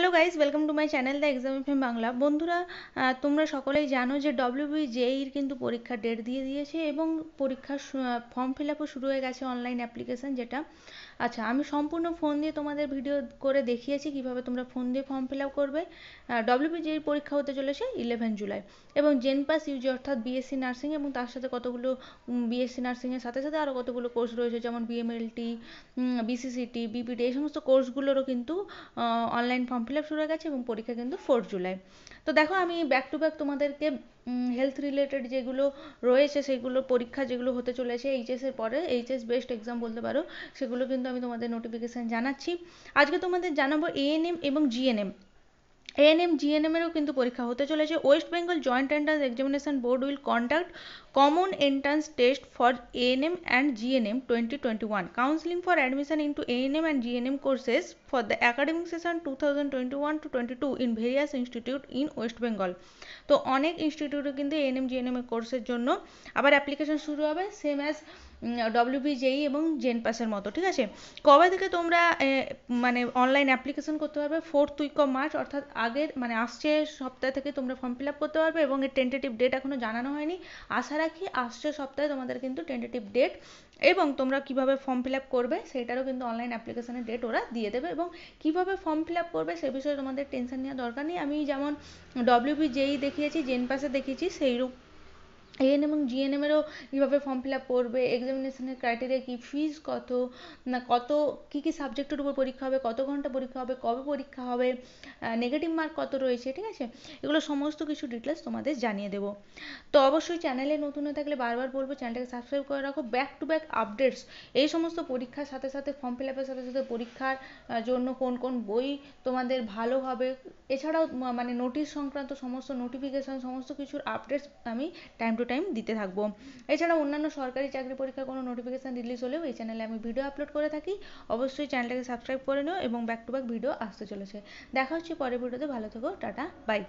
hello guys welcome to my channel the exam F Bangla বন্ধুরা তোমরা সকলেই জানো যে ডব্লিউবি e কিন্তু পরীক্ষা ডেট দিয়ে দিয়েছে এবং পরীক্ষার ফর্ম ফিল আপও শুরু হয়ে গেছে অনলাইন অ্যাপ্লিকেশন যেটা আচ্ছা আমি সম্পূর্ণ ফোন দিয়ে তোমাদের ভিডিও করে দেখিয়েছি কিভাবে তোমরা ফোন দিয়ে ফর্ম ফিল আপ করবে ডব্লিউবি e পরীক্ষা হতে চলেছে ইলেভেন জুলাই এবং জেনপাস ইউজি অর্থাৎ বিএসসি নার্সিং এবং তার সাথে কতগুলো বিএসসি নার্সিংয়ের সাথে সাথে আরও কতগুলো কোর্স রয়েছে যেমন বিএমএলটি বিসিসিটি বিপিটি এই সমস্ত কোর্সগুলোরও কিন্তু অনলাইন ফর্ম ফিল শুরু হয়ে গেছে এবং পরীক্ষা কিন্তু ফোর্থ জুলাই তো দেখো আমি ব্যাক টু ব্যাক তোমাদেরকে হেলথ রিলেটেড যেগুলো রয়েছে সেগুলো পরীক্ষা যেগুলো হতে চলেছে এইচএসের পরে এইচএস বেস্ট এক্সাম বলতে পারো সেগুলো কিন্তু আমি তোমাদের নোটিফিকেশান জানাচ্ছি আজকে তোমাদের জানাবো এএনএম এবং জিএনএম এএনএম জিএনএমেরও কিন্তু পরীক্ষা হতে চলেছে West Bengal joint entrance examination board will conduct common entrance test for ANM and GNM twenty twenty one counselling for admission into ANM and GNM courses for the academic session two thousand twenty one to twenty two in various institute in West Bengal তো অনেক ইনস্টিটিউটে কিন্তু ANM GNM কোর্সের জন্য আবার application শুরু হবে same as WBJEE এবং জেন পাসের মতো ঠিক আছে কবে থেকে তোমরা মানে অনলাইন অ্যাপ্লিকেশন করতে পারবে ফোর্থ উইক অফ মার্চ অর্থাৎ আগের মানে আসছে সপ্তাহ থেকে তোমরা ফর্ম ফিল আপ করতে পারবে এবং এর টেন্টেটিভ ডেট এখনো জানানো হয়নি আশা রাখি আসছে সপ্তাহে তোমাদের কিন্তু টেন্টেটিভ ডেট এবং তোমরা কিভাবে ফর্ম ফিল আপ করবে সেটারও কিন্তু অনলাইন অ্যাপ্লিকেশনের ডেট ওরা দিয়ে দেবে এবং কিভাবে ফর্ম ফিল আপ করবে সে বিষয়ে তোমাদের টেনশন নেওয়া দরকার নেই আমি যেমন ডব্লিউবি জেই দেখিয়েছি জেন পাসে দেখিয়েছি সেইরূপ এএনএম এবং জিএনএমেরও কীভাবে ফর্ম ফিল আপ করবে এক্সামিনেশনের ক্রাইটেরিয়া কী ফিজ কত না কত কী কী সাবজেক্টের উপর পরীক্ষা হবে কত ঘন্টা পরীক্ষা হবে কবে পরীক্ষা হবে নেগেটিভ মার্ক কত রয়েছে ঠিক আছে এগুলো সমস্ত কিছু ডিটেলস তোমাদের জানিয়ে দেবো তো অবশ্যই চ্যানেলে নতুন হয়ে থাকলে বারবার বলবো চ্যানেলটাকে সাবস্ক্রাইব করে রাখো ব্যাক টু ব্যাক আপডেটস এই সমস্ত পরীক্ষার সাথে সাথে ফর্ম ফিল আপের সাথে সাথে পরীক্ষার জন্য কোন কোন বই তোমাদের ভালো হবে এছাড়াও মানে নোটিশ সংক্রান্ত সমস্ত নোটিফিকেশন সমস্ত কিছুর আপডেটস আমি টাইম টু টাইম দিতে থাকবো এছাড়া অন্যান্য সরকারি চাকরি পরীক্ষার কোনো নোটিফিকেশান রিলিজ হলেও এই চ্যানেলে আমি ভিডিও আপলোড করে থাকি অবশ্যই চ্যানেলটাকে সাবস্ক্রাইব করে নিও এবং ব্যাক টু ব্যাক ভিডিও আসতে চলেছে দেখা হচ্ছে পরের ভিডিওতে ভালো থেকো টাটা বাই